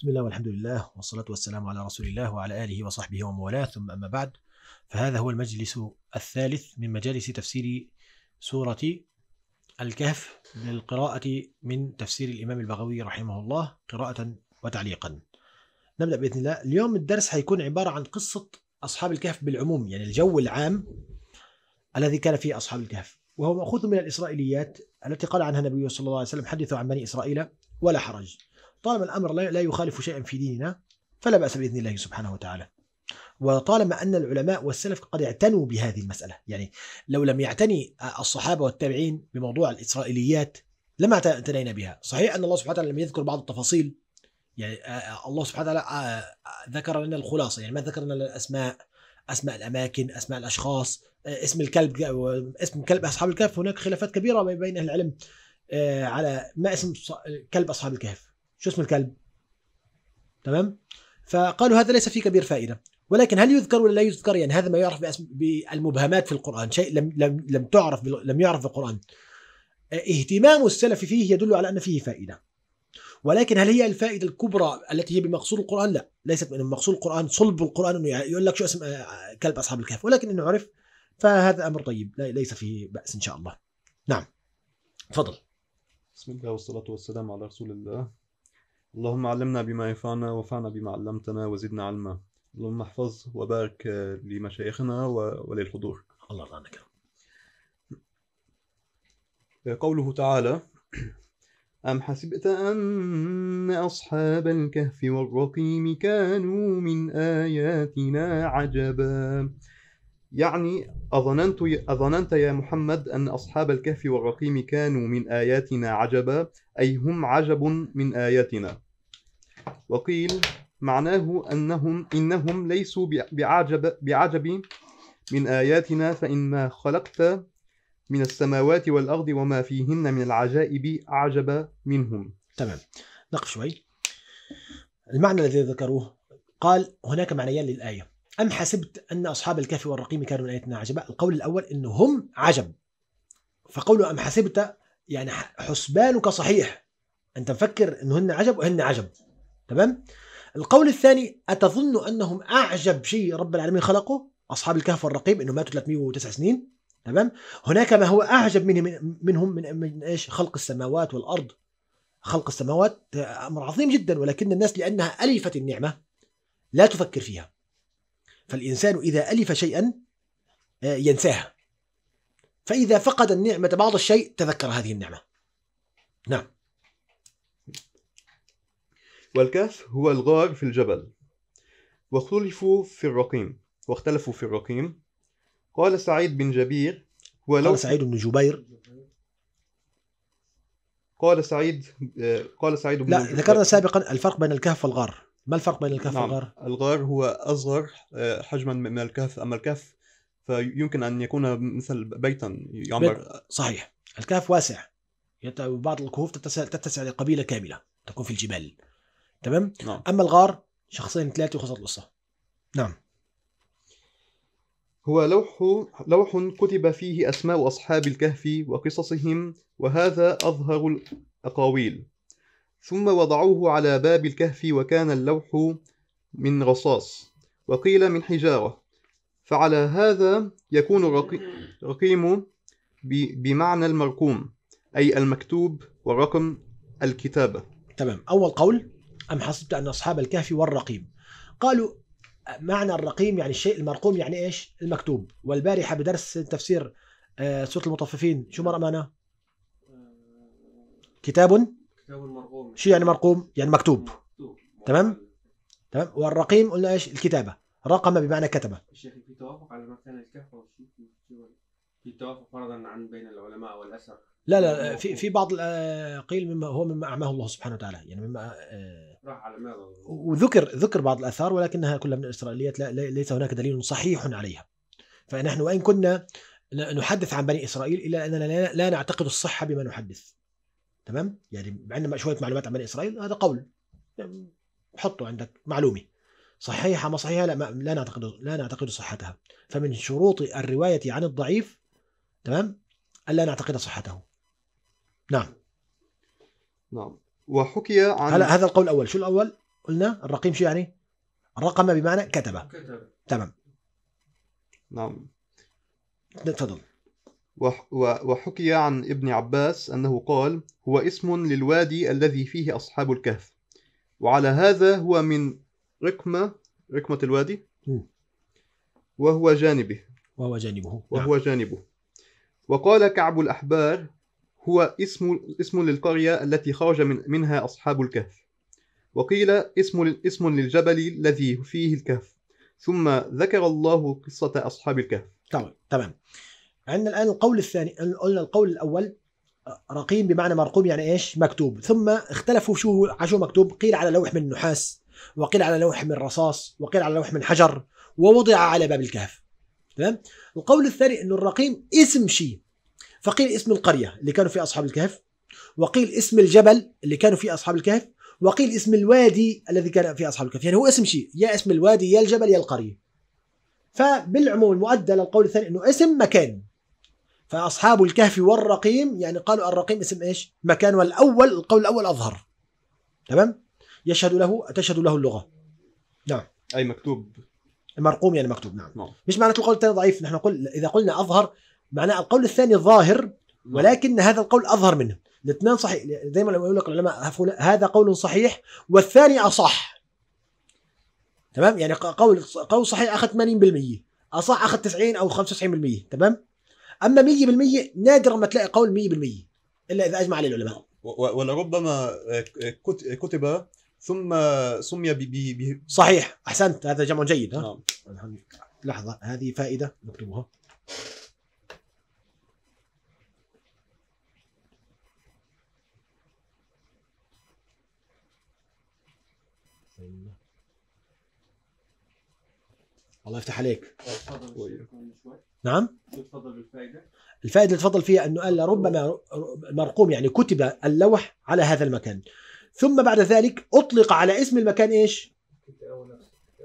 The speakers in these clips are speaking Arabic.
بسم الله والحمد لله والصلاة والسلام على رسول الله وعلى آله وصحبه ومن والاه ثم أما بعد فهذا هو المجلس الثالث من مجالس تفسير سورة الكهف للقراءة من تفسير الإمام البغوي رحمه الله قراءة وتعليقا نبدأ بإذن الله اليوم الدرس هيكون عبارة عن قصة أصحاب الكهف بالعموم يعني الجو العام الذي كان فيه أصحاب الكهف وهو مأخوذ من الإسرائيليات التي قال عنها النبي صلى الله عليه وسلم حدثوا عن بني إسرائيل ولا حرج طالما الأمر لا يخالف شيئا في ديننا فلا بأس بإذن الله سبحانه وتعالى وطالما أن العلماء والسلف قد اعتنوا بهذه المسألة يعني لو لم يعتني الصحابة والتابعين بموضوع الإسرائيليات لما اعتنينا بها صحيح أن الله سبحانه وتعالى لم يذكر بعض التفاصيل يعني آه، آه، الله سبحانه وتعالى آه، ذكر لنا الخلاصة يعني ما ذكر لنا الأسماء أسماء الأماكن أسماء الأشخاص اسم الكلب اسم كلب أصحاب الكهف هناك خلافات كبيرة بين أهل العلم على ما اسم كلب أصحاب الكهف شو اسم الكلب تمام فقالوا هذا ليس فيه كبير فائده ولكن هل يذكر ولا لا يذكر يعني هذا ما يعرف بالمبهمات في القران شيء لم لم لم تعرف لم يعرف بالقرآن. القران اهتمام السلف فيه يدل على ان فيه فائده ولكن هل هي الفائده الكبرى التي هي بمقصود القران لا ليست من مقصود القران صلب القران انه يعني يقول لك شو اسم آه، آه، كلب اصحاب الكهف ولكن انه عرف فهذا امر طيب ليس فيه باس ان شاء الله نعم تفضل بسم الله والصلاه والسلام على رسول الله اللهم علمنا بما ينفعنا وفعنا بما علمتنا وزدنا علما اللهم احفظ وبارك آه، لمشايخنا وللحضور الله الله عنك آه، قوله تعالى أم حسبت أن أصحاب الكهف والرقيم كانوا من آياتنا عجبا يعني أظننت, أظننت يا محمد أن أصحاب الكهف والرقيم كانوا من آياتنا عجبا أي هم عجب من آياتنا وقيل معناه أنهم إنهم ليسوا بعجب, بعجب من آياتنا فإما خلقت من السماوات والأرض وما فيهن من العجائب أعجب منهم تمام نقف شوي المعنى الذي ذكروه قال هناك معنيان للآية أم حسبت أن أصحاب الكهف والرقيم كانوا من آياتنا عجبا القول الأول أنه هم عجب فقوله أم حسبت يعني حسبانك صحيح أنت مفكر أنهن عجب وهن عجب تمام القول الثاني أتظن أنهم أعجب شيء رب العالمين خلقه أصحاب الكهف والرقيم أنه ماتوا 309 سنين تمام هناك ما هو أعجب منهم منهم من, من إيش خلق السماوات والأرض خلق السماوات آه، أمر عظيم جدا ولكن الناس لأنها ألفت النعمة لا تفكر فيها فالإنسان إذا ألف شيئا آه، ينساها فإذا فقد النعمة بعض الشيء تذكر هذه النعمة نعم والكهف هو الغار في الجبل واختلفوا في الرقيم واختلفوا في الرقيم قال سعيد بن جبير هو قال سعيد بن جبير قال سعيد آه، قال سعيد بن لا ذكرنا سابقا الفرق بين الكهف والغار ما الفرق بين الكهف نعم. والغار؟ الغار هو أصغر آه، حجما من الكهف أما الكهف فيمكن أن يكون مثل بيتا يعمر بيت. صحيح الكهف واسع بعض الكهوف تتسع, تتسع لقبيلة كاملة تكون في الجبال تمام؟ نعم. أما الغار شخصين ثلاثة وخلصت القصة نعم هو لوح لوح كتب فيه أسماء أصحاب الكهف وقصصهم وهذا أظهر الأقاويل ثم وضعوه على باب الكهف وكان اللوح من رصاص وقيل من حجارة فعلى هذا يكون رقيم بمعنى المرقوم أي المكتوب ورقم الكتابة تمام أول قول أم حسبت أن أصحاب الكهف والرقيم قالوا معنى الرقيم يعني الشيء المرقوم يعني إيش المكتوب والبارحة بدرس تفسير آه، سورة المطففين شو مر معنا كتاب شو يعني مرقوم يعني مكتوب تمام تمام والرقيم قلنا ايش الكتابه رقم بمعنى كتبه الشيخ في توافق على مكان الكهف في توافق فرضا عن بين العلماء والأسر لا لا في في بعض آه، قيل مما هو مما اعماه الله سبحانه وتعالى يعني مما آه، راح على ماذا وذكر ذكر بعض الاثار ولكنها كلها من الاسرائيليات لا ليس هناك دليل صحيح عليها فنحن وان كنا نحدث عن بني اسرائيل الا اننا لا نعتقد الصحه بما نحدث تمام يعني عندنا شويه معلومات عن بني اسرائيل هذا قول حطه عندك معلومه صحيحه ما صحيحه لا ما لا نعتقد لا نعتقد صحتها فمن شروط الروايه عن الضعيف تمام الا نعتقد صحته نعم نعم وحكي عن هلا هذا القول الاول شو الاول قلنا الرقيم شو يعني رقم بمعنى كتب كتب تمام نعم تفضل وحكي عن ابن عباس أنه قال هو اسم للوادي الذي فيه أصحاب الكهف وعلى هذا هو من رقمة رقمة الوادي وهو جانبه وهو جانبه نعم. وهو نعم. جانبه وقال كعب الأحبار هو اسم اسم للقرية التي خرج من منها أصحاب الكهف وقيل اسم اسم للجبل الذي فيه الكهف ثم ذكر الله قصة أصحاب الكهف تمام تمام عندنا الآن القول الثاني قلنا القول الأول آه، رقيم بمعنى مرقوم يعني ايش؟ مكتوب، ثم اختلفوا شو عشو مكتوب؟ قيل على لوح من نحاس، وقيل على لوح من رصاص، وقيل على لوح من حجر، ووضع على باب الكهف. تمام؟ القول الثاني انه الرقيم اسم شيء. فقيل اسم القريه اللي كانوا فيها اصحاب الكهف، وقيل اسم الجبل اللي كانوا فيه اصحاب الكهف، وقيل اسم الوادي الذي كان فيه اصحاب الكهف، يعني هو اسم شيء، يا اسم الوادي يا الجبل يا القريه. فبالعموم المؤدى للقول الثاني انه اسم مكان فأصحاب الكهف والرقيم يعني قالوا الرقيم اسم إيش مكان والأول القول الأول أظهر تمام يشهد له تشهد له اللغة نعم أي مكتوب مرقوم يعني مكتوب نعم, نعم. مش معناته القول الثاني ضعيف نحن نقول إذا قلنا أظهر معناه القول الثاني ظاهر نعم. ولكن هذا القول أظهر منه الاثنان صحيح زي ما يقول لك العلماء هذا قول صحيح والثاني أصح تمام يعني قول قول صحيح أخذ 80% أصح أخذ 90 أو 95% تمام اما 100% نادرا ما تلاقي قول 100% الا اذا اجمع عليه العلماء ولربما آه، كتب ثم سمي ب ب صحيح احسنت هذا جمع جيد ها نعم. آه. لحظه هذه فائده نكتبها الله يفتح عليك طيب، نعم الفائده اللي تفضل فيها انه قال ربما مرقوم يعني كتب اللوح على هذا المكان ثم بعد ذلك اطلق على اسم المكان ايش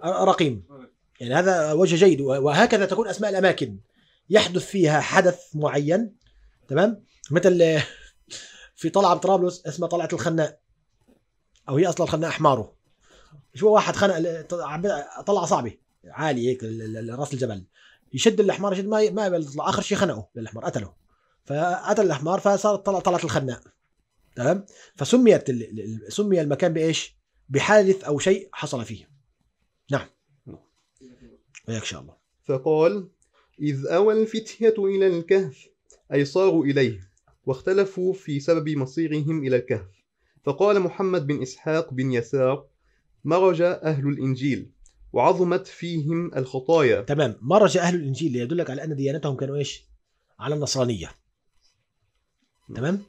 رقيم يعني هذا وجه جيد وهكذا تكون اسماء الاماكن يحدث فيها حدث معين تمام مثل في طلعه بطرابلس اسمها طلعه الخناء او هي اصلا الخناء احماره شو واحد خنق طلع صعبه عالي هيك راس الجبل يشد الاحمر يشد ما ما يطلع اخر شيء خنقه الاحمر قتله فقتل الاحمر فصارت طلع طلعت الخناق تمام فسميت سمي المكان بايش؟ بحادث او شيء حصل فيه نعم وياك ان شاء الله فقال إذ أوى الفتية إلى الكهف أي صاروا إليه واختلفوا في سبب مصيرهم إلى الكهف فقال محمد بن إسحاق بن يسار مرج أهل الإنجيل وعظمت فيهم الخطايا تمام مرج أهل الإنجيل ليدلك على أن ديانتهم كانوا إيش على النصرانية تمام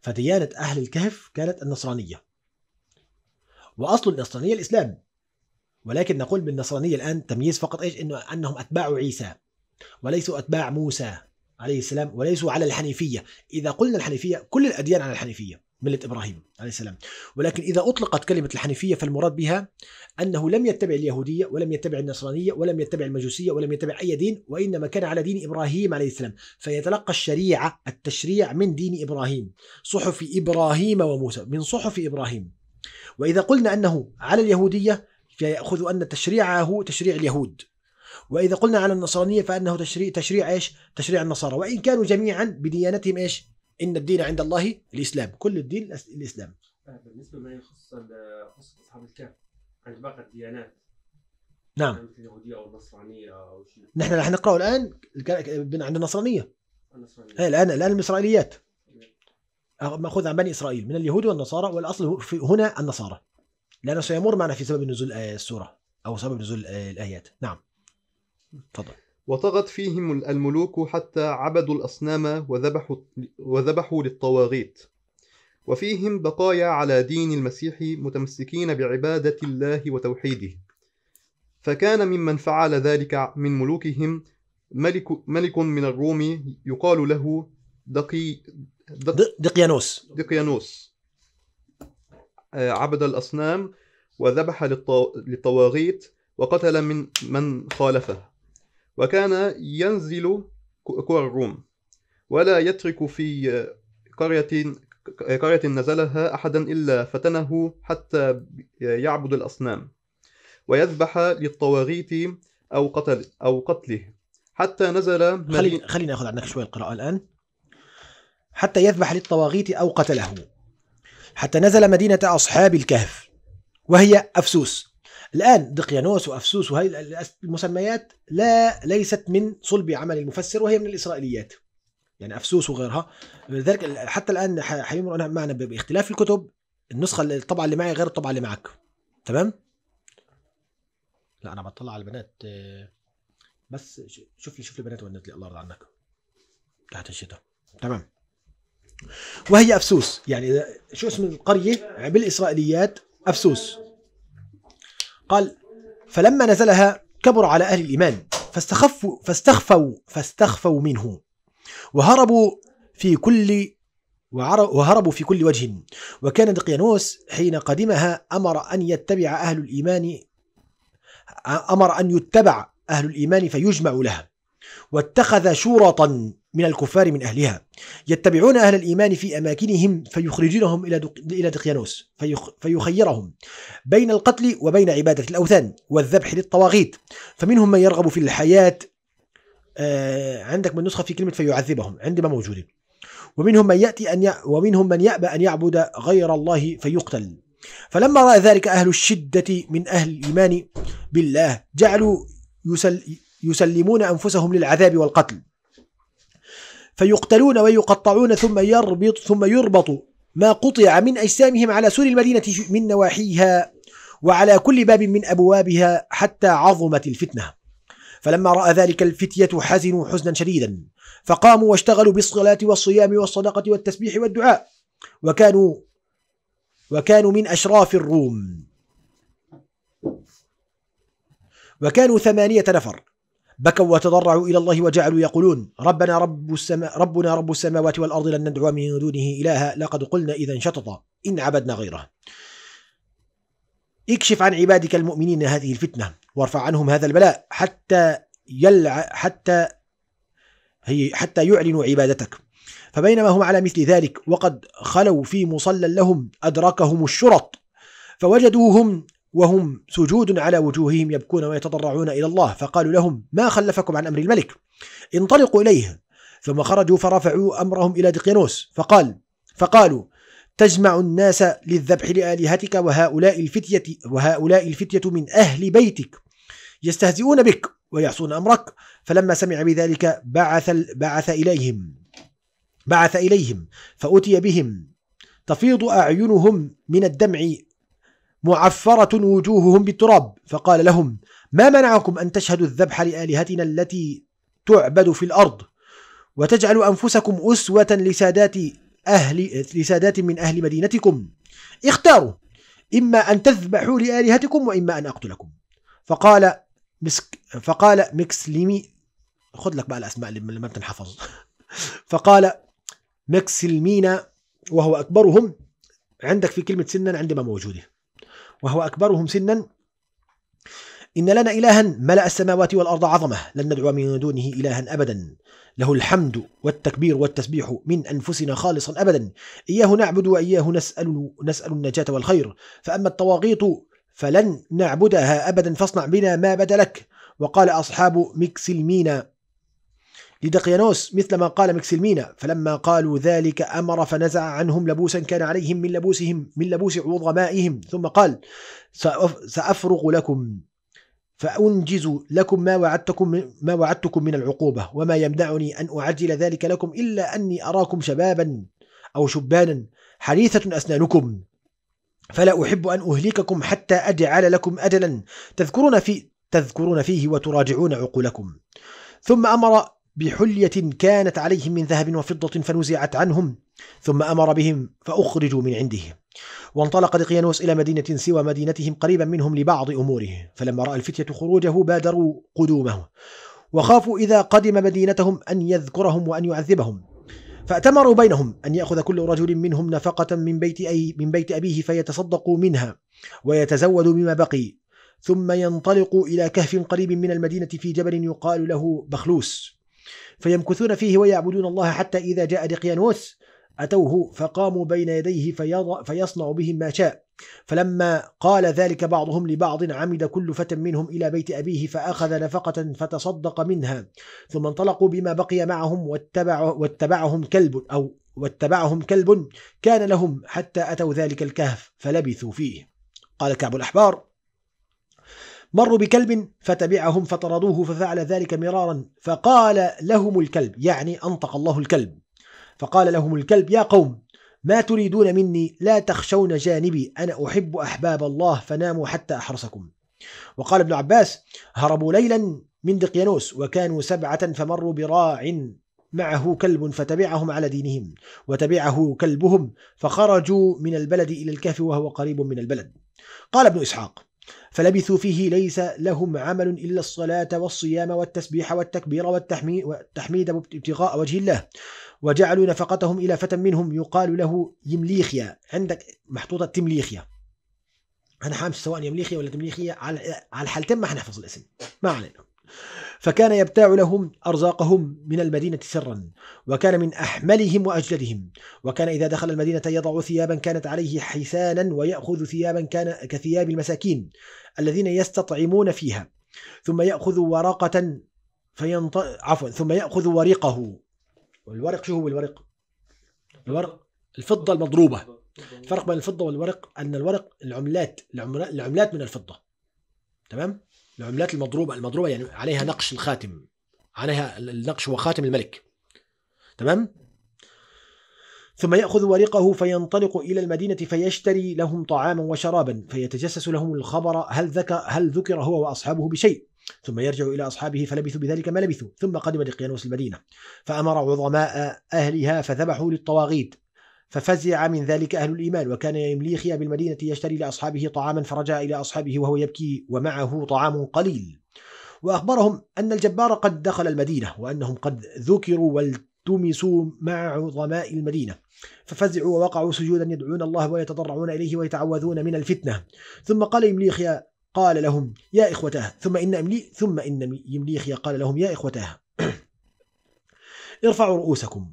فديانة أهل الكهف كانت النصرانية وأصل النصرانية الإسلام ولكن نقول بالنصرانية الآن تمييز فقط إيش إنه أنهم أتباع عيسى وليسوا أتباع موسى عليه السلام وليسوا على الحنيفية إذا قلنا الحنيفية كل الأديان على الحنيفية ملة إبراهيم عليه السلام ولكن إذا أطلقت كلمة الحنيفية فالمراد بها أنه لم يتبع اليهودية ولم يتبع النصرانية ولم يتبع المجوسية ولم يتبع أي دين وإنما كان على دين إبراهيم عليه السلام فيتلقى الشريعة التشريع من دين إبراهيم صحف إبراهيم وموسى من صحف إبراهيم وإذا قلنا أنه على اليهودية فيأخذ أن تشريعه تشريع اليهود وإذا قلنا على النصرانية فأنه تشريع تشريع إيش؟ تشريع النصارى وإن كانوا جميعا بديانتهم إيش؟ ان الدين عند الله الاسلام كل الدين الاسلام آه، بالنسبه ما يخص قصه اصحاب الكهف عند باقي الديانات نعم يعني مثل اليهوديه او النصرانيه او شيء نحن راح نقراه الان عند النصرانيه النصرانيه إيه، الان الان الاسرائيليات إيه. ماخوذ عن بني اسرائيل من اليهود والنصارى والاصل هنا النصارى لانه سيمر معنا في سبب نزول آه، السوره او سبب نزول آه، الايات نعم تفضل وطغت فيهم الملوك حتى عبدوا الأصنام وذبحوا, وذبحوا للطواغيت وفيهم بقايا على دين المسيح متمسكين بعبادة الله وتوحيده فكان ممن فعل ذلك من ملوكهم ملك, ملك من الروم يقال له دقي دق دقيانوس دقيانوس آه، عبد الأصنام وذبح للطواغيت وقتل من من خالفه وكان ينزل قرى الروم ولا يترك في قرية قرية نزلها أحدا إلا فتنه حتى يعبد الأصنام ويذبح للطواغيت أو قتل أو قتله حتى نزل خلينا خلينا ناخذ عنك شوي القراءة الآن حتى يذبح للطواغيت أو قتله حتى نزل مدينة أصحاب الكهف وهي أفسوس الآن دقيانوس وأفسوس وهذه المسميات لا ليست من صلب عمل المفسر وهي من الإسرائيليات يعني أفسوس وغيرها لذلك حتى الآن حيمر معنا باختلاف الكتب النسخة الطبعة اللي معي غير الطبعة اللي معك تمام؟ لا أنا بطلع على البنات آه، بس شوف لي شوف لي بنات لي الله يرضى عنك تحت الشتاء تمام وهي أفسوس يعني شو اسم القرية بالإسرائيليات أفسوس قال فلما نزلها كبر على أهل الإيمان فاستخفوا فاستخفوا فاستخفوا منه وهربوا في كل وهربوا في كل وجه وكان دقيانوس حين قدمها أمر أن يتبع أهل الإيمان أمر أن يتبع أهل الإيمان فيجمع له واتخذ شورطا من الكفار من أهلها يتبعون أهل الإيمان في أماكنهم فيخرجونهم إلى إلى دقيانوس فيخيرهم بين القتل وبين عبادة الأوثان والذبح للطواغيت فمنهم من يرغب في الحياة آه عندك من نسخة في كلمة فيعذبهم عندما موجود ومنهم من يأتي أن ي... ومنهم من يأبى أن يعبد غير الله فيقتل فلما رأى ذلك أهل الشدة من أهل الإيمان بالله جعلوا يسل... يسلمون أنفسهم للعذاب والقتل فيقتلون ويقطعون ثم يربط ثم يربط ما قطع من أجسامهم على سور المدينة من نواحيها وعلى كل باب من أبوابها حتى عظمت الفتنة فلما رأى ذلك الفتية حزنوا حزنا شديدا فقاموا واشتغلوا بالصلاة والصيام والصدقة والتسبيح والدعاء وكانوا وكانوا من أشراف الروم وكانوا ثمانية نفر بكوا وتضرعوا إلى الله وجعلوا يقولون ربنا رب السما ربنا رب السماوات والأرض لن ندعو من دونه إلها لقد قلنا إذا شططا إن عبدنا غيره اكشف عن عبادك المؤمنين هذه الفتنة وارفع عنهم هذا البلاء حتى يلع حتى هي حتى يعلنوا عبادتك فبينما هم على مثل ذلك وقد خلوا في مصلى لهم أدركهم الشرط فوجدوهم وهم سجود على وجوههم يبكون ويتضرعون إلى الله فقالوا لهم ما خلفكم عن أمر الملك انطلقوا إليه ثم خرجوا فرفعوا أمرهم إلى دقيانوس فقال فقالوا تجمع الناس للذبح لآلهتك وهؤلاء الفتية وهؤلاء الفتية من أهل بيتك يستهزئون بك ويعصون أمرك فلما سمع بذلك بعث بعث إليهم بعث إليهم فأتي بهم تفيض أعينهم من الدمع معفرة وجوههم بالتراب فقال لهم ما منعكم أن تشهدوا الذبح لآلهتنا التي تعبد في الأرض وتجعلوا أنفسكم أسوة لسادات أهل لسادات من أهل مدينتكم اختاروا إما أن تذبحوا لآلهتكم وإما أن أقتلكم فقال مسك فقال مكسلمي خد لك بقى الأسماء اللي ما بتنحفظ فقال مكسلمينا وهو أكبرهم عندك في كلمة سنا عندما موجوده وهو أكبرهم سنا إن لنا إلها ملأ السماوات والأرض عظمة لن ندعو من دونه إلها أبدا له الحمد والتكبير والتسبيح من أنفسنا خالصا أبدا إياه نعبد وإياه نسأل, نسأل النجاة والخير فأما الطواغيط فلن نعبدها أبدا فاصنع بنا ما بدا لك وقال أصحاب المينا لدقيانوس مثل ما قال مكسلمينا فلما قالوا ذلك أمر فنزع عنهم لبوسا كان عليهم من لبوسهم من لبوس عظمائهم ثم قال سأفرغ لكم فأنجز لكم ما وعدتكم ما وعدتكم من العقوبة وما يمنعني أن أعجل ذلك لكم إلا أني أراكم شبابا أو شبانا حديثة أسنانكم فلا أحب أن أهلككم حتى أجعل لكم أجلا تذكرون في تذكرون فيه وتراجعون عقولكم ثم أمر بحلية كانت عليهم من ذهب وفضة فنزعت عنهم ثم أمر بهم فأخرجوا من عنده وانطلق دقيانوس إلى مدينة سوى مدينتهم قريبا منهم لبعض أموره فلما رأى الفتية خروجه بادروا قدومه وخافوا إذا قدم مدينتهم أن يذكرهم وأن يعذبهم فأتمروا بينهم أن يأخذ كل رجل منهم نفقة من بيت أي من بيت أبيه فيتصدقوا منها ويتزودوا بما بقي ثم ينطلق إلى كهف قريب من المدينة في جبل يقال له بخلوس فيمكثون فيه ويعبدون الله حتى إذا جاء دقيانوس أتوه فقاموا بين يديه فيصنع بهم ما شاء فلما قال ذلك بعضهم لبعض عمد كل فتى منهم إلى بيت أبيه فأخذ نفقة فتصدق منها ثم انطلقوا بما بقي معهم واتبع واتبعهم كلب أو واتبعهم كلب كان لهم حتى أتوا ذلك الكهف فلبثوا فيه قال كعب الأحبار مروا بكلب فتبعهم فطردوه ففعل ذلك مرارا فقال لهم الكلب يعني أنطق الله الكلب فقال لهم الكلب يا قوم ما تريدون مني لا تخشون جانبي أنا أحب أحباب الله فناموا حتى أحرسكم وقال ابن عباس هربوا ليلا من دقيانوس وكانوا سبعة فمروا براع معه كلب فتبعهم على دينهم وتبعه كلبهم فخرجوا من البلد إلى الكهف وهو قريب من البلد قال ابن إسحاق فلبثوا فيه ليس لهم عمل إلا الصلاة والصيام والتسبيح والتكبير والتحميد ابتغاء وجه الله وجعلوا نفقتهم إلى فتى منهم يقال له يمليخيا عندك محطوطة تمليخيا أنا حامس سواء يمليخيا ولا تمليخيا على الحالتين ما حنحفظ الاسم ما علينا فكان يبتاع لهم أرزاقهم من المدينة سرا وكان من أحملهم وأجلدهم وكان إذا دخل المدينة يضع ثيابا كانت عليه حسانا ويأخذ ثيابا كان كثياب المساكين الذين يستطعمون فيها ثم يأخذ ورقة فينط... عفوا ثم يأخذ ورقه والورق شو هو الورق؟ الورق الفضة المضروبة الفرق بين الفضة والورق أن الورق العملات العملات من الفضة تمام؟ العملات المضروبه المضروبه يعني عليها نقش الخاتم عليها النقش هو خاتم الملك تمام ثم يأخذ ورقه فينطلق إلى المدينة فيشتري لهم طعاما وشرابا فيتجسس لهم الخبر هل ذكر, هل ذكر هو وأصحابه بشيء ثم يرجع إلى أصحابه فلبثوا بذلك ما لبثوا ثم قدم لقيانوس المدينة فأمر عظماء أهلها فذبحوا للطواغيت ففزع من ذلك أهل الإيمان وكان يمليخيا بالمدينة يشتري لأصحابه طعاما فرجع إلى أصحابه وهو يبكي ومعه طعام قليل وأخبرهم أن الجبار قد دخل المدينة وأنهم قد ذكروا والتمسوا مع عظماء المدينة ففزعوا ووقعوا سجودا يدعون الله ويتضرعون إليه ويتعوذون من الفتنة ثم قال يمليخيا قال لهم يا إخوتاه ثم إن أملي ثم إن يمليخيا قال لهم يا إخوتاه ارفعوا رؤوسكم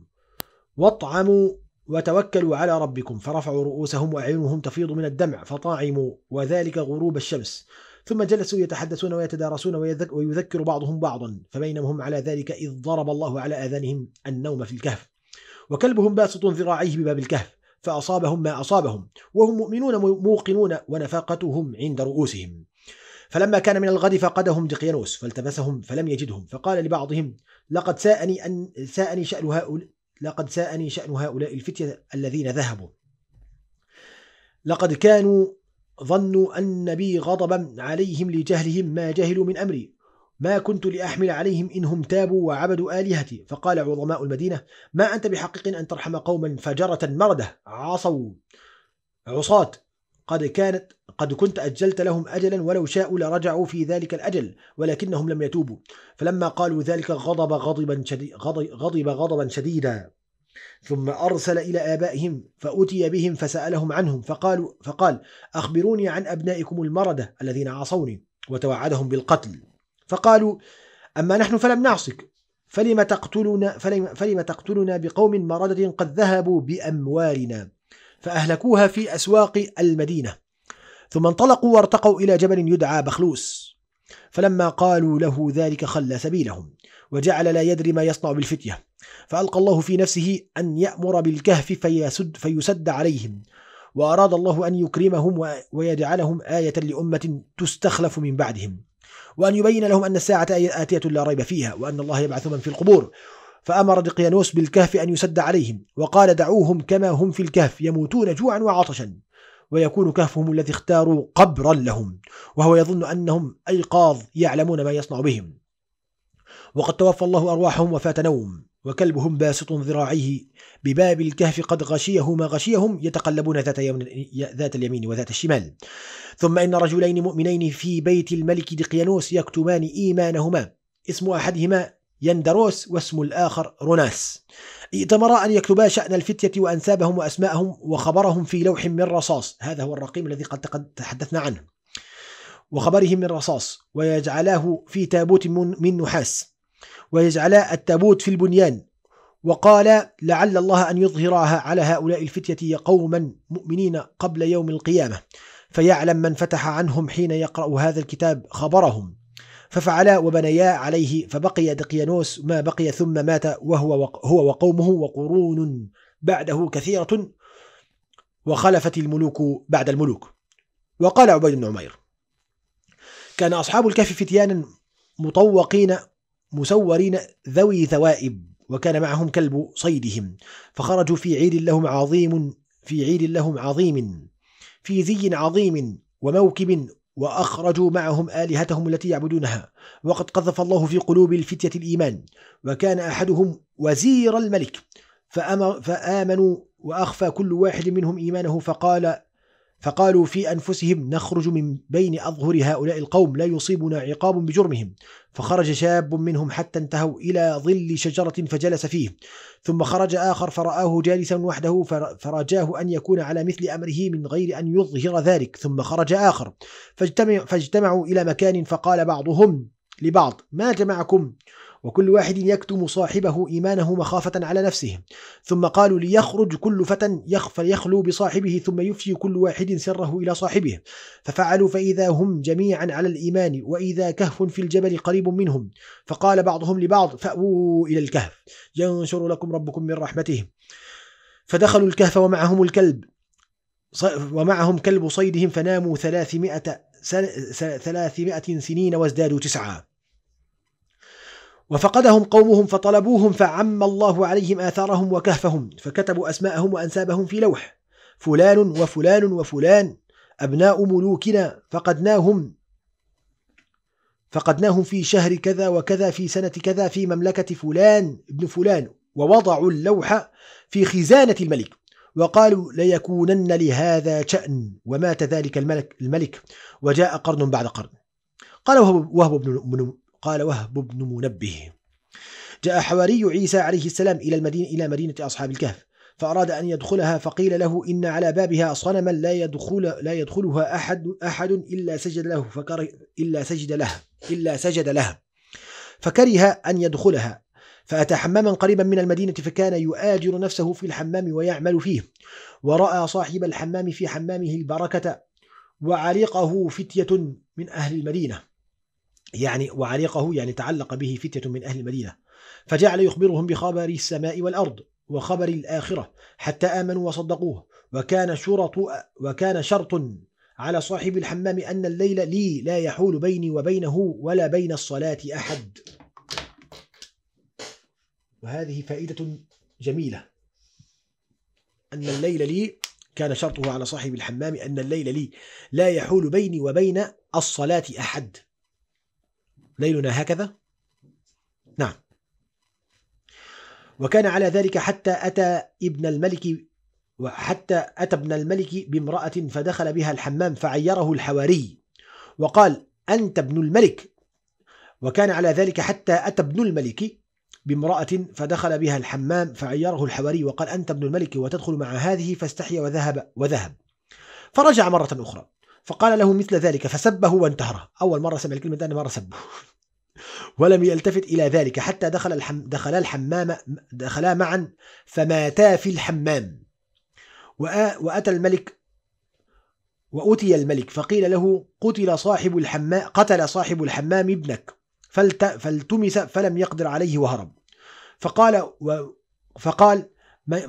واطعموا وتوكلوا على ربكم فرفعوا رؤوسهم وأعينهم تفيض من الدمع فطاعموا وذلك غروب الشمس ثم جلسوا يتحدثون ويتدارسون ويذكر بعضهم بعضا فبينهم على ذلك إذ ضرب الله على آذانهم النوم في الكهف وكلبهم باسط ذراعيه بباب الكهف فأصابهم ما أصابهم وهم مؤمنون موقنون ونفاقتهم عند رؤوسهم فلما كان من الغد فقدهم دقيانوس فالتبسهم فلم يجدهم فقال لبعضهم لقد ساءني أن ساءني شأن هؤلاء لقد ساءني شأن هؤلاء الفتية الذين ذهبوا لقد كانوا ظنوا أن بي غضبا عليهم لجهلهم ما جهلوا من أمري ما كنت لأحمل عليهم إنهم تابوا وعبدوا آلهتي فقال عظماء المدينة ما أنت بحقيق أن ترحم قوما فجرة مردة عصوا عصاة قد كانت قد كنت أجلت لهم أجلا ولو شاءوا لرجعوا في ذلك الأجل ولكنهم لم يتوبوا فلما قالوا ذلك غضب غضبا شديد غضب غضبا شديدا ثم أرسل إلى آبائهم فأتي بهم فسألهم عنهم فقالوا فقال أخبروني عن أبنائكم المردة الذين عصوني وتوعدهم بالقتل فقالوا أما نحن فلم نعصك فلم تقتلنا فلم, فلم تقتلنا بقوم مردة قد ذهبوا بأموالنا فأهلكوها في أسواق المدينة ثم انطلقوا وارتقوا إلى جبل يدعى بخلوس فلما قالوا له ذلك خلى سبيلهم وجعل لا يدري ما يصنع بالفتية فألقى الله في نفسه أن يأمر بالكهف فيسد, فيسد عليهم وأراد الله أن يكرمهم ويجعلهم آية لأمة تستخلف من بعدهم وأن يبين لهم أن الساعة آتية لا ريب فيها وأن الله يبعث من في القبور فأمر دقيانوس بالكهف أن يسد عليهم وقال دعوهم كما هم في الكهف يموتون جوعا وعطشا ويكون كهفهم الذي اختاروا قبرا لهم وهو يظن أنهم أيقاظ يعلمون ما يصنع بهم وقد توفى الله أرواحهم وفات نوم وكلبهم باسط ذراعيه بباب الكهف قد غشيه ما غشيهم يتقلبون ذات, يوم ذات اليمين وذات الشمال ثم إن رجلين مؤمنين في بيت الملك دقيانوس يكتمان إيمانهما اسم أحدهما يندروس واسم الآخر روناس ائتمرا أن يكتبا شأن الفتية وأنسابهم وأسماءهم وخبرهم في لوح من رصاص هذا هو الرقيم الذي قد تحدثنا عنه وخبرهم من رصاص ويجعلاه في تابوت من نحاس ويجعلا التابوت في البنيان وقال لعل الله أن يظهرها على هؤلاء الفتية قوما مؤمنين قبل يوم القيامة فيعلم من فتح عنهم حين يقرأ هذا الكتاب خبرهم ففعلا وبنيا عليه فبقي دقيانوس ما بقي ثم مات وهو هو وقومه وقرون بعده كثيرة وخلفت الملوك بعد الملوك وقال عبيد بن عمير كان أصحاب الكهف فتيانا مطوقين مسورين ذوي ثوائب وكان معهم كلب صيدهم فخرجوا في عيد لهم عظيم في عيد لهم عظيم في زي عظيم وموكب وأخرجوا معهم آلهتهم التي يعبدونها وقد قذف الله في قلوب الفتية الإيمان وكان أحدهم وزير الملك فآمنوا وأخفى كل واحد منهم إيمانه فقال فقالوا في أنفسهم نخرج من بين أظهر هؤلاء القوم لا يصيبنا عقاب بجرمهم فخرج شاب منهم حتى انتهوا إلى ظل شجرة فجلس فيه ثم خرج آخر فرآه جالسا وحده فرجاه أن يكون على مثل أمره من غير أن يظهر ذلك ثم خرج آخر فاجتمعوا إلى مكان فقال بعضهم لبعض ما جمعكم وكل واحد يكتم صاحبه إيمانه مخافة على نفسه ثم قالوا ليخرج كل فتى يخلو بصاحبه ثم يفشي كل واحد سره إلى صاحبه ففعلوا فإذا هم جميعا على الإيمان وإذا كهف في الجبل قريب منهم فقال بعضهم لبعض فأووا إلى الكهف ينشر لكم ربكم من رحمته فدخلوا الكهف ومعهم الكلب ومعهم كلب صيدهم فناموا ثلاثمائة, ثلاثمائة سنين وازدادوا تسعة وفقدهم قومهم فطلبوهم فعم الله عليهم آثارهم وكهفهم فكتبوا أسماءهم وأنسابهم في لوح فلان وفلان وفلان أبناء ملوكنا فقدناهم فقدناهم في شهر كذا وكذا في سنة كذا في مملكة فلان ابن فلان ووضعوا اللوح في خزانة الملك وقالوا ليكونن لهذا شأن ومات ذلك الملك, الملك وجاء قرن بعد قرن قال وهب, وهب بن قال وهب بن منبه جاء حواري عيسى عليه السلام إلى المدينة إلى مدينة أصحاب الكهف فأراد أن يدخلها فقيل له إن على بابها صنما لا يدخل لا يدخلها أحد أحد إلا سجد له فكره إلا سجد له إلا سجد له فكره أن يدخلها فأتى حماما قريبا من المدينة فكان يؤاجر نفسه في الحمام ويعمل فيه ورأى صاحب الحمام في حمامه البركة وعليقه فتية من أهل المدينة يعني وعليقه يعني تعلق به فتية من أهل المدينة فجعل يخبرهم بخبر السماء والأرض وخبر الآخرة حتى آمنوا وصدقوه وكان شرط وكان شرط على صاحب الحمام أن الليل لي لا يحول بيني وبينه ولا بين الصلاة أحد وهذه فائدة جميلة أن الليل لي كان شرطه على صاحب الحمام أن الليل لي لا يحول بيني وبين الصلاة أحد ليلنا هكذا نعم وكان على ذلك حتى أتى ابن الملك وحتى أتى ابن الملك بامرأة فدخل بها الحمام فعيره الحواري وقال أنت ابن الملك وكان على ذلك حتى أتى ابن الملك بامرأة فدخل بها الحمام فعيره الحواري وقال أنت ابن الملك وتدخل مع هذه فاستحيا وذهب وذهب فرجع مرة أخرى فقال له مثل ذلك فسبه وانتهره أول مرة سمع الكلمة ثاني مرة سبه ولم يلتفت إلى ذلك حتى دخل الحم دخلا الحمام دخلا معا فماتا في الحمام وأتى الملك وأتي الملك فقيل له قتل صاحب الحمام قتل صاحب الحمام ابنك فلت فالتمس فلم يقدر عليه وهرب فقال و فقال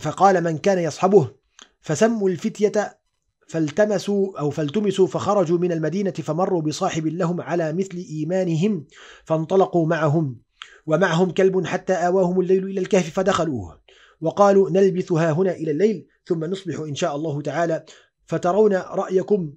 فقال من كان يصحبه فسموا الفتية فالتمسوا أو فالتمسوا فخرجوا من المدينة فمروا بصاحب لهم على مثل إيمانهم فانطلقوا معهم ومعهم كلب حتى آواهم الليل إلى الكهف فدخلوه وقالوا نلبث ها هنا إلى الليل ثم نصبح إن شاء الله تعالى فترون رأيكم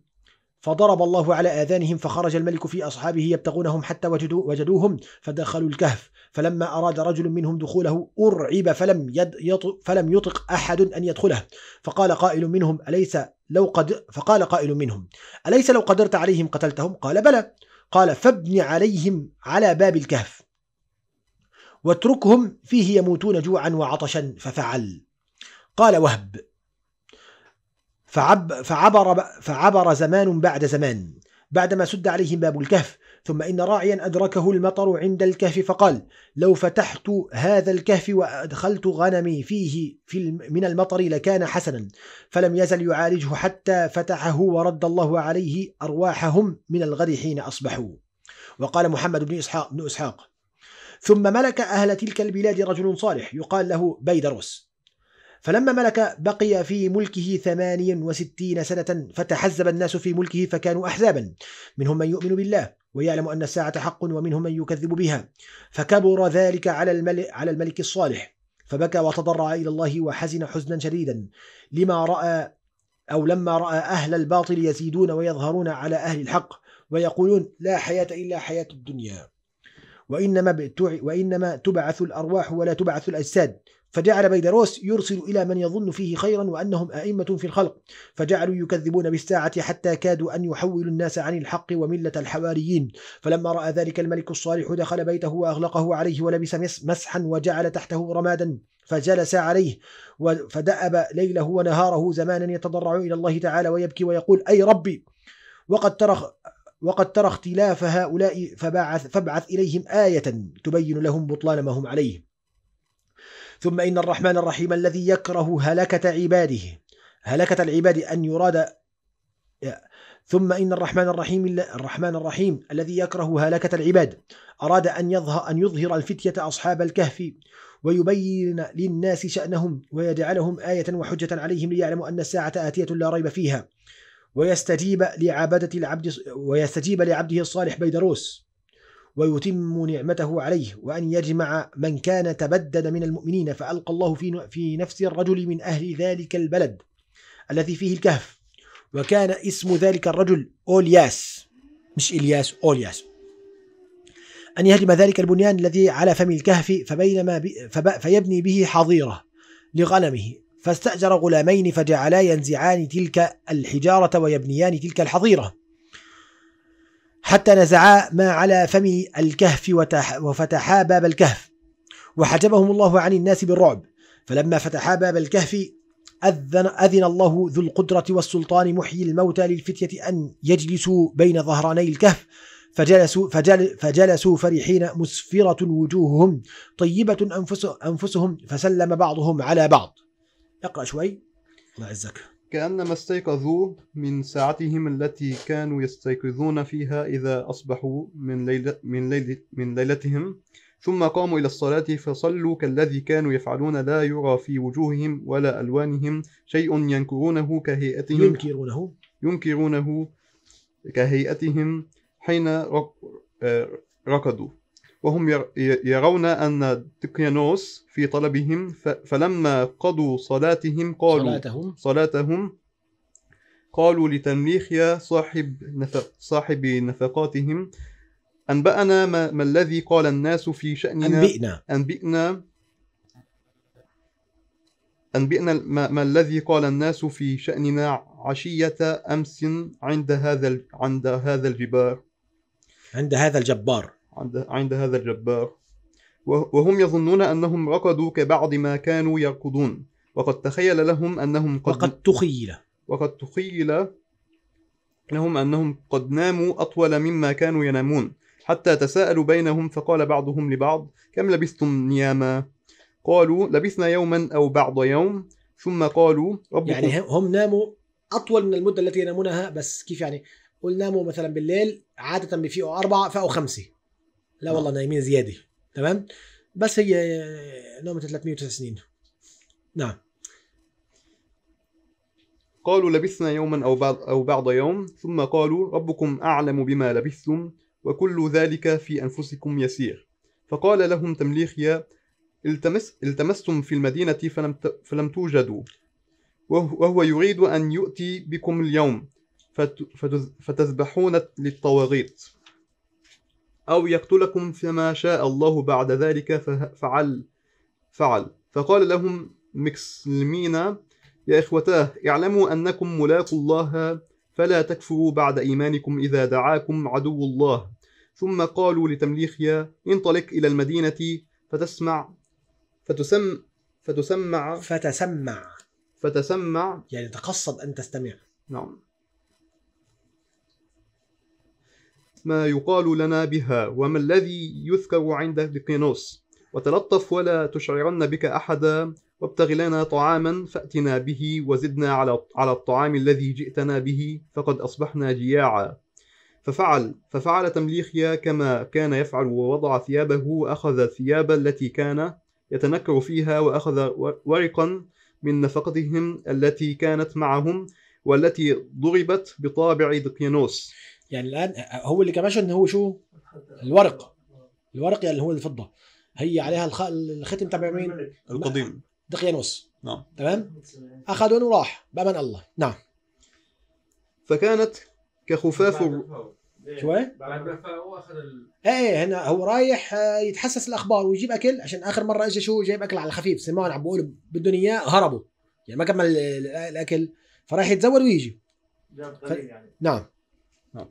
فضرب الله على آذانهم فخرج الملك في أصحابه يبتغونهم حتى وجدوهم فدخلوا الكهف فلما أراد رجل منهم دخوله أرعب فلم, يد فلم يطق أحد أن يدخله فقال قائل منهم أليس لو قد فقال قائل منهم أليس لو قدرت عليهم قتلتهم قال بلى قال فابن عليهم على باب الكهف واتركهم فيه يموتون جوعا وعطشا ففعل قال وهب فعب فعبر, فعبر زمان بعد زمان بعدما سد عليهم باب الكهف ثم إن راعيا أدركه المطر عند الكهف فقال لو فتحت هذا الكهف وأدخلت غنمي فيه في من المطر لكان حسنا فلم يزل يعالجه حتى فتحه ورد الله عليه أرواحهم من الغد حين أصبحوا وقال محمد بن إسحاق, بن إسحاق ثم ملك أهل تلك البلاد رجل صالح يقال له بيدروس فلما ملك بقي في ملكه ثمانيا وستين سنة فتحزب الناس في ملكه فكانوا أحزابا منهم من يؤمن بالله ويعلم أن الساعة حق ومنهم من يكذب بها فكبر ذلك على الملك, على الملك الصالح فبكى وتضرع إلى الله وحزن حزنا شديدا لما رأى أو لما رأى أهل الباطل يزيدون ويظهرون على أهل الحق ويقولون لا حياة إلا حياة الدنيا وإنما, وإنما تبعث الأرواح ولا تبعث الأجساد فجعل بيدروس يرسل إلى من يظن فيه خيرا وأنهم أئمة في الخلق فجعلوا يكذبون بالساعة حتى كادوا أن يحولوا الناس عن الحق وملة الحواريين فلما رأى ذلك الملك الصالح دخل بيته وأغلقه عليه ولبس مسحا وجعل تحته رمادا فجلس عليه فدأب ليله ونهاره زمانا يتضرع إلى الله تعالى ويبكي ويقول أي ربي وقد ترى وقد ترى اختلاف هؤلاء فبعث, فابعث إليهم آية تبين لهم بطلان ما هم عليه ثم إن الرحمن الرحيم الذي يكره هلكة عباده هلكة العباد أن يراد ثم إن الرحمن الرحيم الرحمن الرحيم الذي يكره هلكة العباد أراد أن يظهر أن يظهر الفتية أصحاب الكهف ويبين للناس شأنهم ويجعلهم آية وحجة عليهم ليعلموا أن الساعة آتية لا ريب فيها ويستجيب لعبادة العبد ويستجيب لعبده الصالح بيدروس ويتم نعمته عليه وأن يجمع من كان تبدد من المؤمنين فألقى الله في في نفس الرجل من أهل ذلك البلد الذي فيه الكهف وكان اسم ذلك الرجل أولياس مش إلياس أولياس أن يهدم ذلك البنيان الذي على فم الكهف فبينما بي فيبني به حظيرة لغنمه فاستأجر غلامين فجعلا ينزعان تلك الحجارة ويبنيان تلك الحظيرة حتى نزعا ما على فم الكهف وفتحا باب الكهف وحجبهم الله عن الناس بالرعب فلما فتحا باب الكهف أذن, أذن الله ذو القدرة والسلطان محيي الموتى للفتية أن يجلسوا بين ظهراني الكهف فجلسوا, فجل فجلسوا فرحين مسفرة وجوههم طيبة أنفس أنفسهم فسلم بعضهم على بعض اقرأ شوي الله يعزك كأنما استيقظوا من ساعتهم التي كانوا يستيقظون فيها إذا أصبحوا من, ليلة من, ليلة من ليلتهم ثم قاموا إلى الصلاة فصلوا كالذي كانوا يفعلون لا يرى في وجوههم ولا ألوانهم شيء ينكرونه كهيئتهم ينكرونه ينكرونه كهيئتهم حين رقدوا آه، وهم يرون أن دقيانوس في طلبهم فلما قضوا صلاتهم قالوا صلاتهم, صلاتهم قالوا لتمليخيا صاحب نفق صاحب نفقاتهم أنبأنا ما, ما الذي قال الناس في شأننا أنبئنا أنبئنا أنبئنا ما, ما الذي قال الناس في شأننا عشية أمس عند هذا عند هذا الجبار عند هذا الجبار عند هذا الجبار وهم يظنون أنهم رقدوا كبعض ما كانوا يركضون وقد تخيل لهم أنهم قد وقد تخيل وقد تخيل لهم أنهم قد ناموا أطول مما كانوا ينامون حتى تساءلوا بينهم فقال بعضهم لبعض كم لبثتم نياما قالوا لبثنا يوما أو بعض يوم ثم قالوا ربكم يعني هم ناموا أطول من المدة التي ينامونها بس كيف يعني قل ناموا مثلا بالليل عادة بفيقوا أربعة فأو خمسة لا والله نايمين زياده تمام بس هي نومة 309 سنين نعم قالوا لبثنا يوما أو بعض, أو بعض يوم ثم قالوا ربكم أعلم بما لبثتم وكل ذلك في أنفسكم يسير فقال لهم تمليخيا التمس التمستم في المدينة فلم, فلم توجدوا وهو يريد أن يؤتي بكم اليوم فتذبحون للطواغيت أو يقتلكم فما شاء الله بعد ذلك فعل فعل فقال لهم مكسلمين يا إخوتاه اعلموا أنكم ملاك الله فلا تكفروا بعد إيمانكم إذا دعاكم عدو الله ثم قالوا لتمليخيا انطلق إلى المدينة فتسمع فتسم فتسمع فتسمع فتسمع يعني تقصد أن تستمع نعم ما يقال لنا بها وما الذي يذكر عند لقينوس وتلطف ولا تشعرن بك أحدا وابتغ لنا طعاما فأتنا به وزدنا على على الطعام الذي جئتنا به فقد أصبحنا جياعا ففعل ففعل تمليخيا كما كان يفعل ووضع ثيابه وأخذ الثياب التي كان يتنكر فيها وأخذ ورقا من نفقتهم التي كانت معهم والتي ضربت بطابع دقيانوس يعني الان هو اللي كمشن ان هو شو الورق الورق يعني هو الفضه هي عليها الخ... الختم تبع مين القديم دقيانوس نعم تمام اخذون وراح بامان الله نعم فكانت كخفاف شوي بعد هو اخذ إيه،, ايه هنا هو رايح آه، يتحسس الاخبار ويجيب اكل عشان اخر مره اجى شو جايب اكل على الخفيف سمعون عم بيقولوا بدهم اياه هربوا يعني ما كمل الاكل فرايح يتزور ويجي ف... يعني. نعم نعم.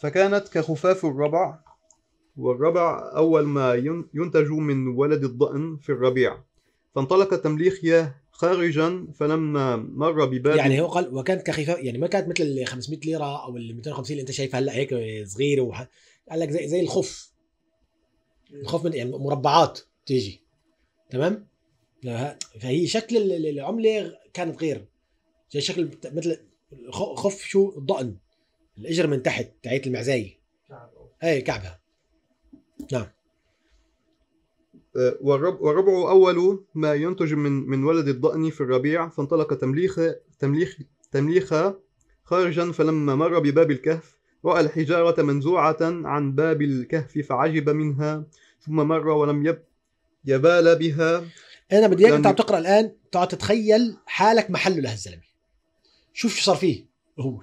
فكانت كخفاف الربع والربع أول ما ينتج من ولد الضأن في الربيع فانطلق تمليخيا خارجا فلما مر بباب يعني هو قال وكانت كخفاف يعني ما كانت مثل ال 500 ليره او ال 250 اللي انت شايفها هلا هيك صغيره وح... قال لك زي زي الخف الخف من يعني مربعات تيجي تمام فهي شكل العمله كانت غير زي شكل مثل خف شو الضأن الاجر من تحت تاعيت المعزاية اي كعبها نعم أه، والربع أول ما ينتج من من ولد الضأن في الربيع فانطلق تمليخ تمليخ تمليخا خارجا فلما مر بباب الكهف رأى الحجارة منزوعة عن باب الكهف فعجب منها ثم مر ولم يب يبال بها أنا بدي إياك أنت يعني عم تقرأ الآن تقعد تتخيل حالك محله لهالزلمة شوف شو صار فيه هو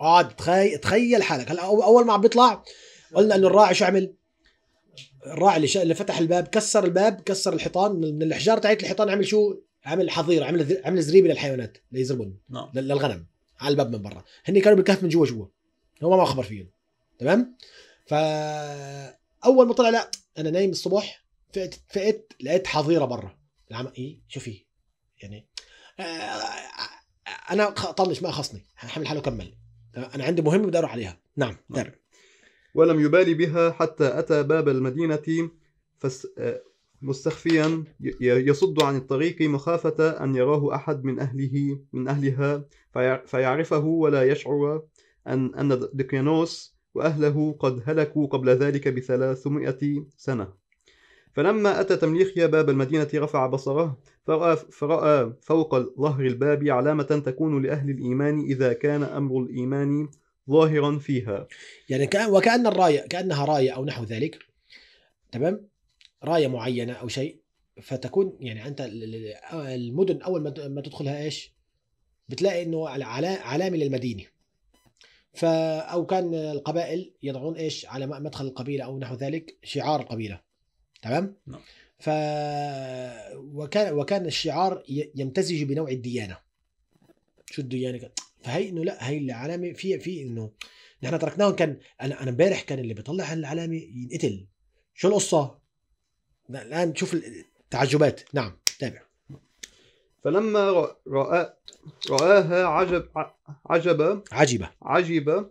اقعد تخيل تخيل حالك هلا اول ما عم بيطلع قلنا انه الراعي شو عمل؟ الراعي اللي, ش... اللي فتح الباب كسر الباب كسر الحيطان من الحجار تاعت الحيطان عمل شو؟ عمل حظيره عمل عمل زريبه للحيوانات ليزربون نعم للغنم على الباب من برا هن كانوا بالكهف من جوا جوا هو ما خبر فيهم تمام؟ فاول ما طلع لا انا نايم الصبح فقت فقت لقيت حظيره برا العم ايه شوفي يعني آه، آه، آه، انا طنش ما خصني حمل حاله كمل انا عندي مهمه بدي اروح عليها نعم دار. نعم. ولم يبالي بها حتى اتى باب المدينه فس مستخفيا يصد عن الطريق مخافة أن يراه أحد من أهله من أهلها فيعرفه ولا يشعر أن أن دقيانوس وأهله قد هلكوا قبل ذلك بثلاثمائة سنة فلما أتى تمليخيا باب المدينة رفع بصره فرأى, فرأى فوق ظهر الباب علامة تكون لأهل الإيمان إذا كان أمر الإيمان ظاهرا فيها يعني كأن وكأن الراية كأنها راية أو نحو ذلك تمام راية معينة أو شيء فتكون يعني أنت المدن أول ما تدخلها إيش بتلاقي أنه علامة للمدينة فا أو كان القبائل يضعون إيش على مدخل القبيلة أو نحو ذلك شعار القبيلة تمام نعم. ف وكان وكان الشعار يمتزج بنوع الديانه شو الديانه فهي انه لا هي العلامه في في انه نحن تركناهم كان انا انا امبارح كان اللي بيطلع العلامه ينقتل شو القصه الان شوف التعجبات نعم تابع فلما رأى رآها عجب عجب عجب عجب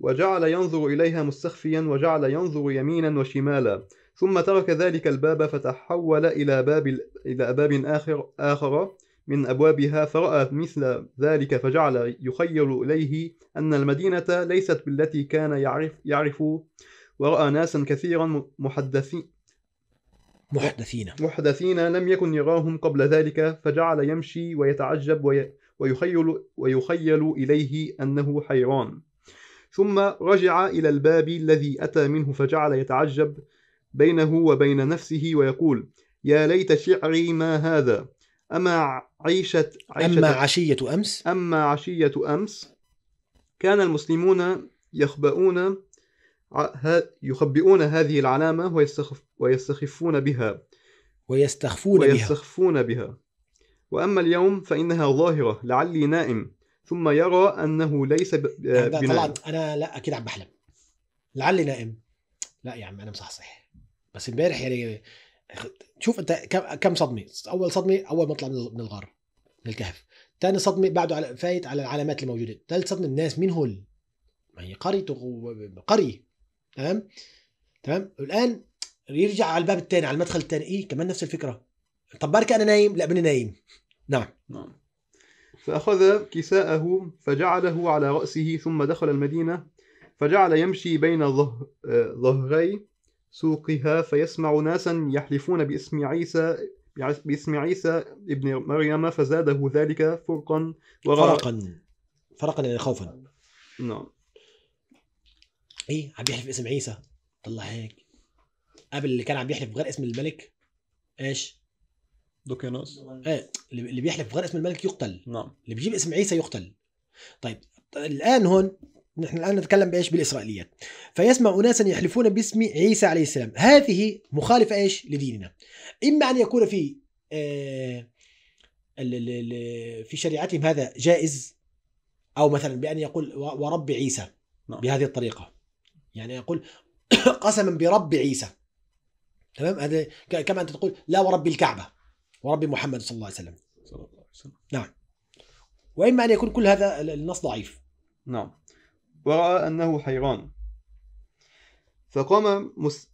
وجعل ينظر إليها مستخفيا وجعل ينظر يمينا وشمالا ثم ترك ذلك الباب فتحول إلى باب إلى باب آخر آخر من أبوابها فرأى مثل ذلك فجعل يخيل إليه أن المدينة ليست بالتي كان يعرف يعرف ورأى ناسا كثيرا محدثين محدثين محدثين لم يكن يراهم قبل ذلك فجعل يمشي ويتعجب ويخيل ويخيل إليه أنه حيران ثم رجع إلى الباب الذي أتى منه فجعل يتعجب بينه وبين نفسه ويقول يا ليت شعري ما هذا أما عيشة, عيشة أما عشية أمس أما عشية أمس كان المسلمون يخبؤون يخبئون هذه العلامة ويستخف ويستخفون بها ويستخفون, ويستخفون بها. بها وأما اليوم فإنها ظاهرة لعلي نائم ثم يرى أنه ليس بنائم طبعا أنا لا أكيد عم بحلم لعلي نائم لا يا عم أنا مصحصح بس امبارح يعني شوف انت كم صدمه اول صدمه اول ما طلع من الغار من الكهف ثاني صدمه بعده على فايت على العلامات الموجودة، ثالث صدمه الناس مين هول ما هي قريته قريه تمام تمام والان يرجع على الباب الثاني على المدخل الثاني ايه كمان نفس الفكره طب بركي انا نايم لا من نايم نعم نعم فأخذ كساءه فجعله على رأسه ثم دخل المدينة فجعل يمشي بين ظهري سوقها فيسمع ناسا يحلفون باسم عيسى باسم عيسى ابن مريم فزاده ذلك فرقا فرقا فرقا يعني خوفا نعم ايه عم يحلف باسم عيسى طلع هيك قبل اللي كان عم يحلف بغير اسم الملك ايش؟ دوكينوس ايه اللي بيحلف بغير اسم الملك يقتل نعم اللي بيجيب اسم عيسى يقتل طيب الان هون نحن الآن نتكلم بإيش بالإسرائيليات فيسمع أناسا يحلفون باسم عيسى عليه السلام هذه مخالفة إيش لديننا إما أن يكون في آه، في شريعتهم هذا جائز أو مثلا بأن يقول ورب عيسى نعم. بهذه الطريقة يعني يقول قسما برب عيسى تمام هذا كما أنت تقول لا ورب الكعبة ورب محمد صلى الله عليه وسلم صلى الله عليه وسلم نعم وإما أن يكون كل هذا النص ضعيف نعم ورأى أنه حيران فقام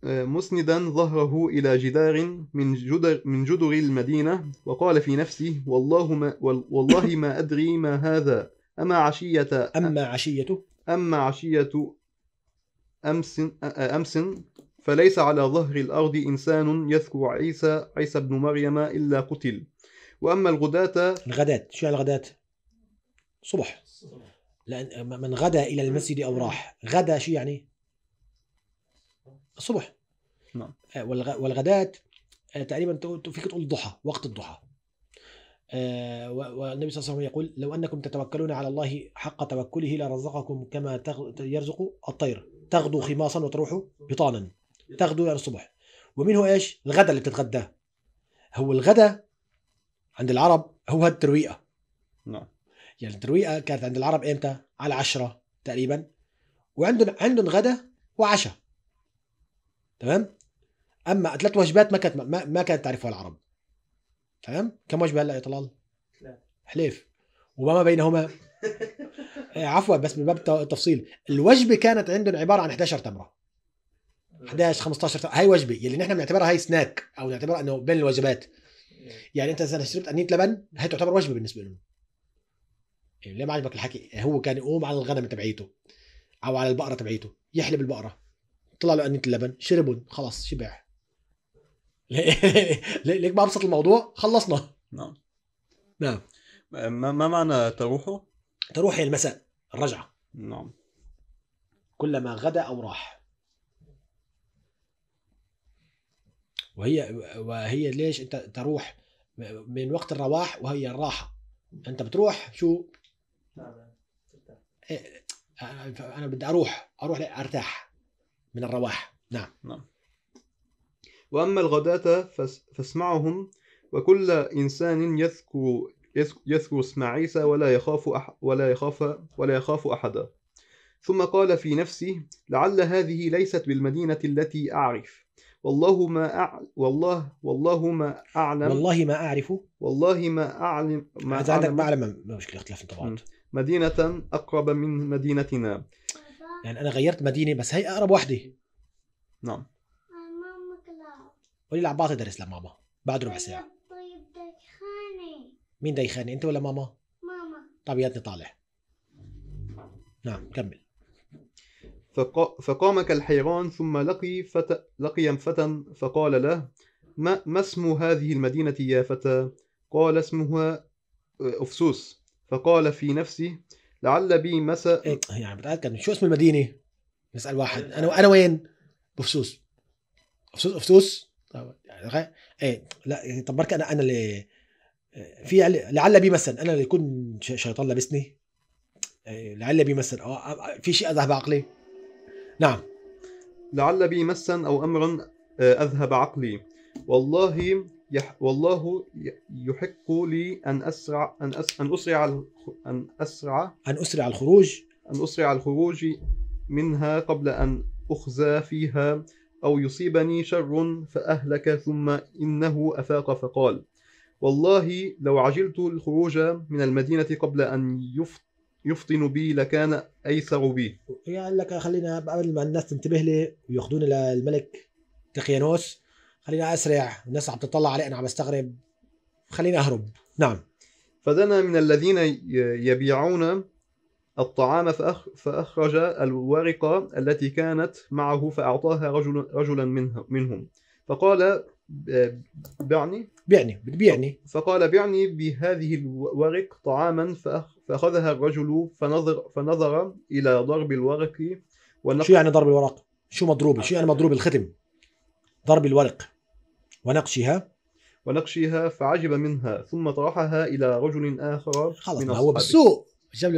آه، مسندا ظهره إلى جدار من جدر, من جدر المدينة وقال في نفسه والله ما, والله ما أدري ما هذا أما عشية أما عشية أما عشية أمس آه، أمس فليس على ظهر الأرض إنسان يذكر عيسى عيسى ابن مريم إلا قتل وأما الغداة الغداة شو الغداة؟ صبح لأن من غدا إلى المسجد أو راح غدا شو يعني الصبح نعم آه، آه، تقريبا فيك تقول الضحى وقت الضحى آه، والنبي صلى الله عليه وسلم يقول لو أنكم تتوكلون على الله حق توكله لرزقكم كما يرزق الطير تغدو خماصا وتروح بطانا تغدو يعني الصبح ومنه ايش الغدا اللي بتتغداه هو الغدا عند العرب هو الترويقه نعم يعني الترويقه كانت عند العرب امتى؟ على العشرة تقريبا وعندهم عندهم غدا وعشاء تمام؟ اما ثلاث وجبات ما كانت ما, ما كانت تعرفها العرب تمام؟ كم وجبه هلا يا طلال؟ حليف وما بينهما إيه، عفوا بس من باب التفصيل الوجبه كانت عندهم عباره عن 11 تمره 11 15 تمرة. هاي وجبه يلي نحن بنعتبرها هاي سناك او نعتبرها انه بين الوجبات إيه. يعني انت اذا شربت قنينه لبن هي تعتبر وجبه بالنسبه لهم يعني ليه ما عجبك الحكي هو كان يقوم على الغنم تبعيته او على البقره تبعيته يحلب البقره طلع له انيه اللبن شربهم خلاص شبع ليك ما ابسط الموضوع خلصنا نعم نعم ما معنى تروحه؟ تروحي المساء الرجعه نعم كلما غدا او راح وهي وهي ليش انت تروح من وقت الرواح وهي الراحه انت بتروح شو انا بدي اروح اروح ارتاح من الرواح نعم نعم واما الغداة فاسمعهم وكل انسان يذكر يذكر اسم عيسى ولا يخاف أح ولا يخاف ولا يخاف احدا ثم قال في نفسه لعل هذه ليست بالمدينة التي أعرف والله ما أع... والله والله ما أعلم والله ما أعرف والله ما أعلم ما هذا عندك ما أعلم مشكلة اختلاف الطبقات مدينة أقرب من مدينتنا يعني أنا غيرت مدينة بس هي أقرب وحدة نعم قولي بعطي درس لماما بعد ربع ساعة طيب مين دايخاني أنت ولا ماما؟ ماما طب يدني طالع نعم كمل فق... فقام كالحيران ثم لقي فتى لقي فتى فقال له ما, ما اسم هذه المدينة يا فتى؟ قال اسمها أفسوس فقال في نفسي لعل بي مساء إيه يعني بتأكد شو اسم المدينه نسال واحد انا انا وين بفسوس افسوس افسوس طيب، يعني ايه لا يعني طب بركي انا انا اللي إيه، في لعل بي مثلا انا اللي يكون شيطان لابسني إيه، لعل بي مثلا في شيء اذهب عقلي نعم لعل بي مسا او امرا آه، اذهب عقلي والله يح والله يحق لي ان اسرع ان أس ان اسرع ان اسرع ان اسرع الخروج ان اسرع الخروج منها قبل ان اخزى فيها او يصيبني شر فاهلك ثم انه افاق فقال والله لو عجلت الخروج من المدينه قبل ان يفطن بي لكان ايسر بي يعني لك خلينا قبل ما الناس تنتبه لي وياخذوني للملك تخيانوس خلينا اسرع الناس عم تطلع علي انا عم استغرب خليني اهرب نعم فدنا من الذين يبيعون الطعام فأخ فأخرج الورقة التي كانت معه فأعطاها رجل رجلا منهم فقال بعني بعني بيعني فقال بعني بهذه الورق طعاما فأخذها الرجل فنظر فنظر إلى ضرب الورق ونقل شو يعني ضرب الورق؟ شو مضروبة؟ شو يعني مضروب الختم؟ ضرب الورق ونقشها ونقشها فعجب منها ثم طرحها الى رجل اخر خلص من هو بالسوق جاب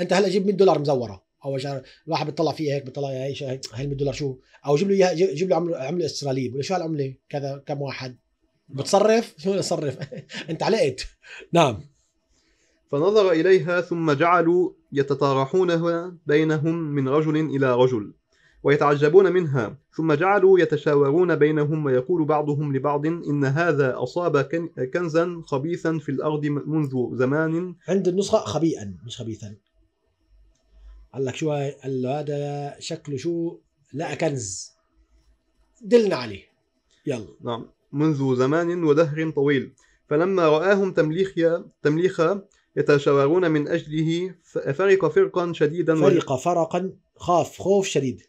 انت هلا جيب 100 دولار مزوره او الواحد بيطلع فيها هيك بيطلع هي هي 100 دولار شو او جيب له اياها جيب له عمله عمله بقول له شو هالعمله كذا كم واحد بتصرف شو اصرف انت علقت نعم فنظر اليها ثم جعلوا يتطارحونها بينهم من رجل الى رجل ويتعجبون منها ثم جعلوا يتشاورون بينهم ويقول بعضهم لبعض إن هذا أصاب كنزا خبيثا في الأرض منذ زمان عند النسخة خبيئا مش خبيثا قال لك شو هذا شكله شو لقى كنز دلنا عليه يلا نعم منذ زمان ودهر طويل فلما رآهم تمليخيا تمليخا يتشاورون من أجله فرق فرقا شديدا فرق فرقا خاف خوف شديد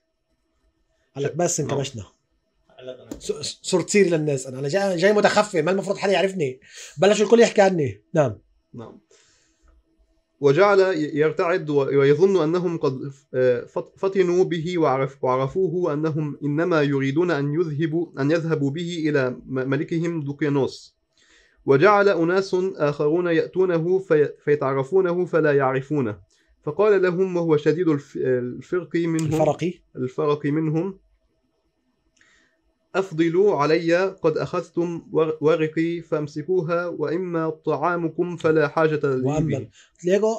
قال لك بس انكمشنا نعم. صرت سيري للناس انا جاي جاي متخفي ما المفروض حدا يعرفني بلش الكل يحكي عني نعم نعم وجعل يرتعد ويظن انهم قد فطنوا به وعرف وعرفوه وانهم انما يريدون ان يذهبوا ان يذهبوا به الى ملكهم دوقيانوس وجعل اناس اخرون ياتونه في فيتعرفونه فلا يعرفونه فقال لهم وهو شديد الفرق منهم الفرقي الفرق منهم أفضلوا علي قد أخذتم ورقي فامسكوها وإما طعامكم فلا حاجة لي وأما تلاقوا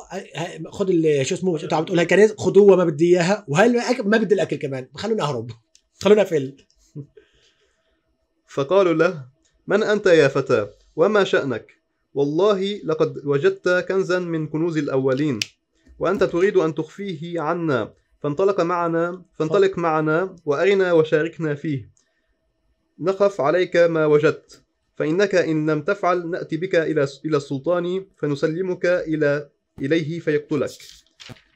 خد شو اسمه انت عم تقولها الكنز خدوه ما بدي إياها وهل ما بدي الأكل كمان خلونا أهرب خلونا أفل فقالوا له من أنت يا فتى وما شأنك والله لقد وجدت كنزا من كنوز الأولين وأنت تريد أن تخفيه عنا فانطلق معنا فانطلق معنا وأرنا وشاركنا فيه نخف عليك ما وجدت فإنك إن لم تفعل نأتي بك إلى إلى السلطان فنسلمك إلى إليه فيقتلك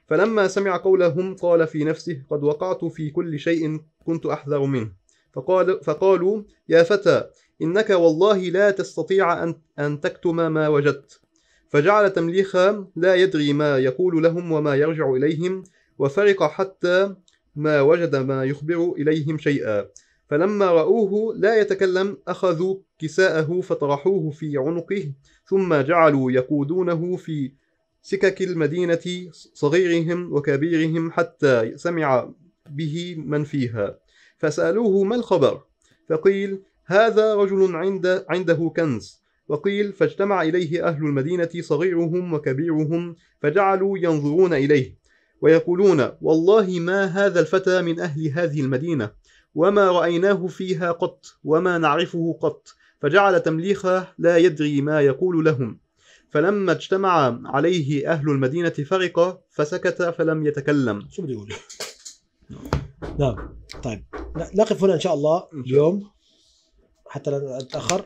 فلما سمع قولهم قال في نفسه قد وقعت في كل شيء كنت أحذر منه فقال فقالوا يا فتى إنك والله لا تستطيع أن, أن تكتم ما وجدت فجعل تمليخا لا يدري ما يقول لهم وما يرجع إليهم وفرق حتى ما وجد ما يخبر إليهم شيئا فلما رأوه لا يتكلم أخذوا كساءه فطرحوه في عنقه ثم جعلوا يقودونه في سكك المدينة صغيرهم وكبيرهم حتى سمع به من فيها فسألوه ما الخبر فقيل هذا رجل عند عنده كنز وقيل فاجتمع إليه أهل المدينة صغيرهم وكبيرهم فجعلوا ينظرون إليه ويقولون والله ما هذا الفتى من أهل هذه المدينة وما رأيناه فيها قط وما نعرفه قط فجعل تمليخه لا يدري ما يقول لهم فلما اجتمع عليه أهل المدينة فرق فسكت فلم يتكلم شو بده يقول؟ نعم طيب نقف هنا إن شاء الله اليوم حتى لا نتاخر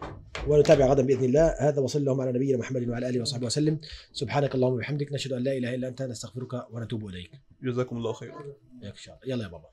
ونتابع غدا باذن الله هذا وصل لهم على نبينا محمد وعلى اله وصحبه وسلم سبحانك اللهم وبحمدك نشهد ان لا اله الا انت نستغفرك ونتوب اليك جزاكم الله خيرا يلا يا بابا